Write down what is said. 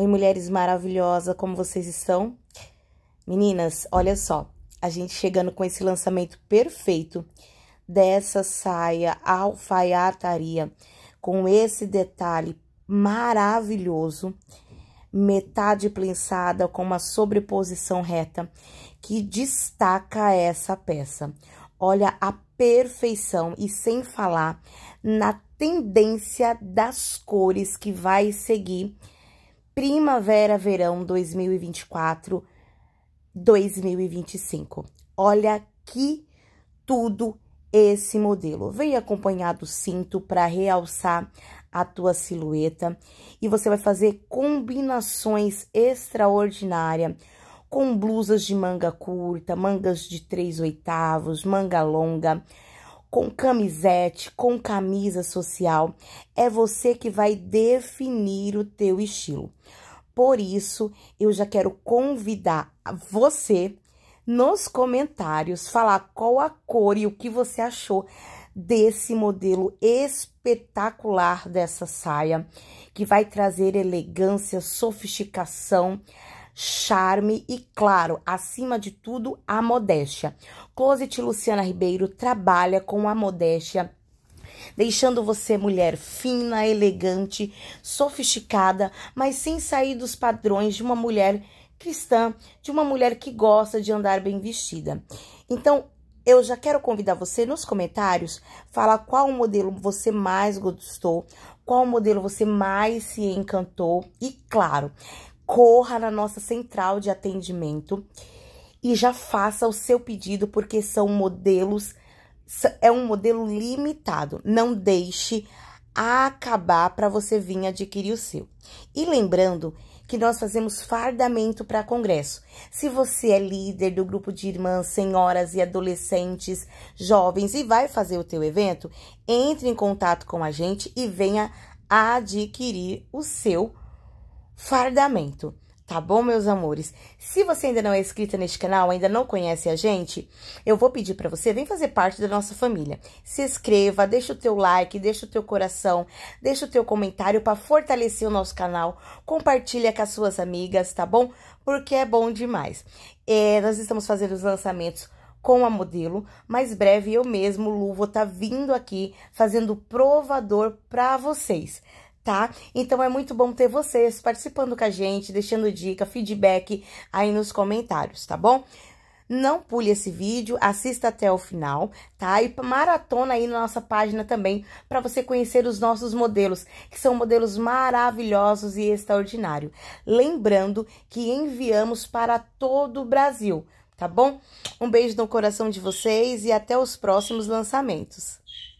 Oi, mulheres maravilhosas, como vocês estão? Meninas, olha só, a gente chegando com esse lançamento perfeito dessa saia alfaiataria, com esse detalhe maravilhoso, metade prensada com uma sobreposição reta, que destaca essa peça. Olha a perfeição e sem falar na tendência das cores que vai seguir primavera-verão 2024-2025. Olha que tudo esse modelo. Vem acompanhado cinto para realçar a tua silhueta e você vai fazer combinações extraordinárias com blusas de manga curta, mangas de três oitavos, manga longa, com camisete, com camisa social, é você que vai definir o teu estilo. Por isso, eu já quero convidar você nos comentários falar qual a cor e o que você achou desse modelo espetacular dessa saia, que vai trazer elegância, sofisticação, charme e, claro, acima de tudo, a modéstia. Closet Luciana Ribeiro trabalha com a modéstia deixando você mulher fina, elegante, sofisticada, mas sem sair dos padrões de uma mulher cristã, de uma mulher que gosta de andar bem vestida. Então, eu já quero convidar você nos comentários falar qual modelo você mais gostou, qual modelo você mais se encantou e claro, corra na nossa central de atendimento e já faça o seu pedido, porque são modelos, é um modelo limitado. Não deixe acabar para você vir adquirir o seu. E lembrando que nós fazemos fardamento para congresso. Se você é líder do grupo de irmãs, senhoras e adolescentes, jovens e vai fazer o teu evento, entre em contato com a gente e venha adquirir o seu fardamento. Tá bom, meus amores? Se você ainda não é inscrita neste canal, ainda não conhece a gente, eu vou pedir para você, vem fazer parte da nossa família. Se inscreva, deixa o teu like, deixa o teu coração, deixa o teu comentário para fortalecer o nosso canal. Compartilha com as suas amigas, tá bom? Porque é bom demais. É, nós estamos fazendo os lançamentos com a modelo. Mais breve, eu mesmo, Lu, vou estar tá vindo aqui fazendo provador para vocês tá? Então é muito bom ter vocês participando com a gente, deixando dica, feedback aí nos comentários, tá bom? Não pule esse vídeo, assista até o final, tá? E maratona aí na nossa página também para você conhecer os nossos modelos, que são modelos maravilhosos e extraordinários. Lembrando que enviamos para todo o Brasil, tá bom? Um beijo no coração de vocês e até os próximos lançamentos.